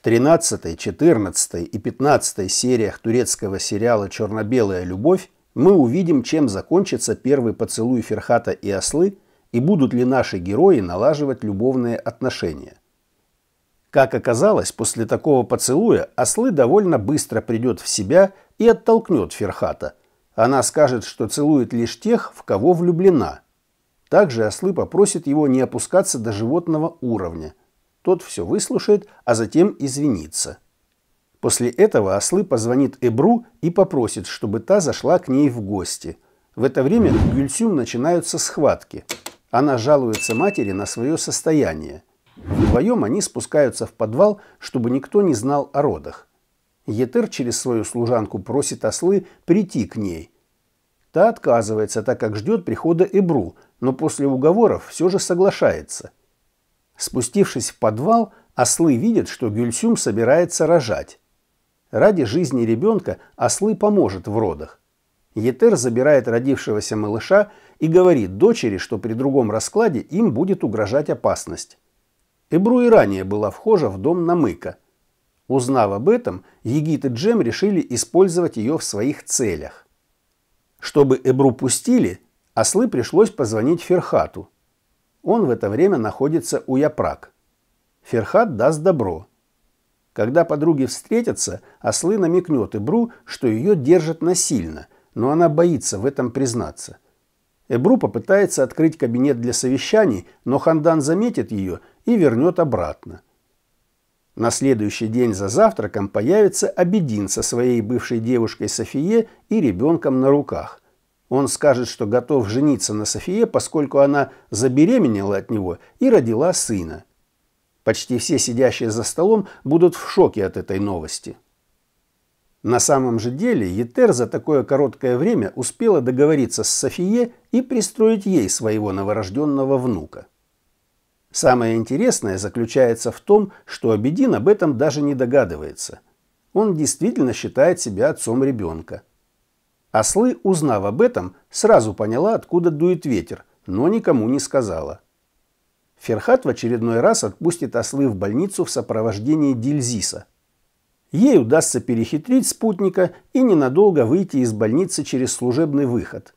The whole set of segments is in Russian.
В 13, 14 и 15 сериях турецкого сериала «Черно-белая любовь» мы увидим, чем закончится первый поцелуй Ферхата и Ослы и будут ли наши герои налаживать любовные отношения. Как оказалось, после такого поцелуя Ослы довольно быстро придет в себя и оттолкнет Ферхата. Она скажет, что целует лишь тех, в кого влюблена. Также Ослы попросит его не опускаться до животного уровня, тот все выслушает, а затем извинится. После этого ослы позвонит Эбру и попросит, чтобы та зашла к ней в гости. В это время у Гюльсюм начинаются схватки. Она жалуется матери на свое состояние. Вдвоем они спускаются в подвал, чтобы никто не знал о родах. Етер через свою служанку просит ослы прийти к ней. Та отказывается, так как ждет прихода Эбру, но после уговоров все же соглашается – Спустившись в подвал, ослы видят, что Гюльсюм собирается рожать. Ради жизни ребенка ослы поможет в родах. Етер забирает родившегося малыша и говорит дочери, что при другом раскладе им будет угрожать опасность. Эбру и ранее была вхожа в дом Намыка. Узнав об этом, Егит и Джем решили использовать ее в своих целях. Чтобы Эбру пустили, ослы пришлось позвонить Ферхату – он в это время находится у Япрак. Ферхат даст добро. Когда подруги встретятся, ослы намекнет Эбру, что ее держат насильно, но она боится в этом признаться. Эбру попытается открыть кабинет для совещаний, но Хандан заметит ее и вернет обратно. На следующий день за завтраком появится Абедин со своей бывшей девушкой Софие и ребенком на руках. Он скажет, что готов жениться на Софие, поскольку она забеременела от него и родила сына. Почти все сидящие за столом будут в шоке от этой новости. На самом же деле Етер за такое короткое время успела договориться с Софие и пристроить ей своего новорожденного внука. Самое интересное заключается в том, что Абедин об этом даже не догадывается. Он действительно считает себя отцом ребенка. Ослы, а узнав об этом, сразу поняла, откуда дует ветер, но никому не сказала. Ферхат в очередной раз отпустит ослы в больницу в сопровождении Дильзиса. Ей удастся перехитрить спутника и ненадолго выйти из больницы через служебный выход.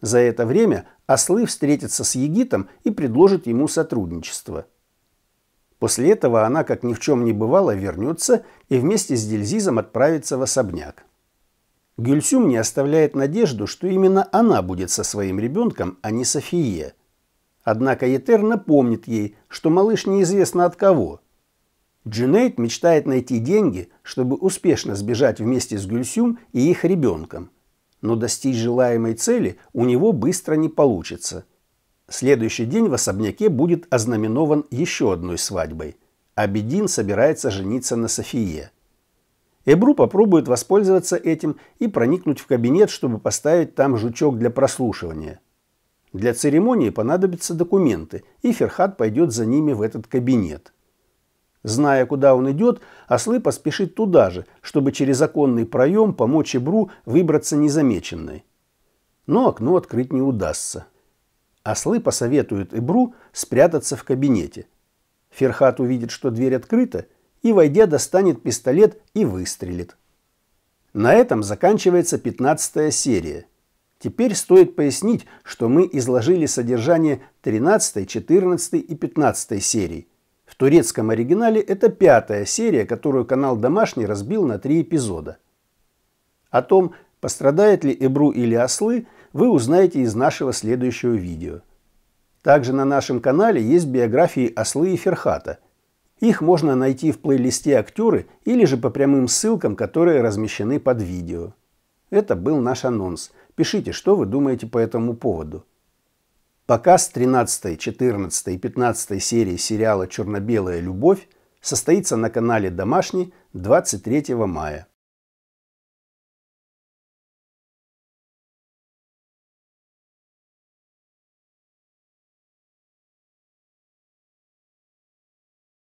За это время ослы встретятся с Егитом и предложат ему сотрудничество. После этого она, как ни в чем не бывало, вернется и вместе с Дильзизом отправится в особняк. Гюльсюм не оставляет надежду, что именно она будет со своим ребенком, а не София. Однако Етерна помнит ей, что малыш неизвестно от кого. Джинейд мечтает найти деньги, чтобы успешно сбежать вместе с Гюльсюм и их ребенком. Но достичь желаемой цели у него быстро не получится. Следующий день в особняке будет ознаменован еще одной свадьбой. Абедин собирается жениться на Софие – Эбру попробует воспользоваться этим и проникнуть в кабинет, чтобы поставить там жучок для прослушивания. Для церемонии понадобятся документы, и Ферхат пойдет за ними в этот кабинет. Зная, куда он идет, ослы поспешит туда же, чтобы через оконный проем помочь Эбру выбраться незамеченной. Но окно открыть не удастся. Ослы посоветуют Эбру спрятаться в кабинете. Ферхат увидит, что дверь открыта – и, войдя, достанет пистолет и выстрелит. На этом заканчивается 15 серия. Теперь стоит пояснить, что мы изложили содержание 13, 14 и 15 серий. В турецком оригинале это пятая серия, которую канал «Домашний» разбил на три эпизода. О том, пострадает ли Эбру или ослы, вы узнаете из нашего следующего видео. Также на нашем канале есть биографии ослы и Ферхата – их можно найти в плейлисте «Актеры» или же по прямым ссылкам, которые размещены под видео. Это был наш анонс. Пишите, что вы думаете по этому поводу. Показ 13, 14 и 15 серии сериала «Черно-белая любовь» состоится на канале «Домашний» 23 мая.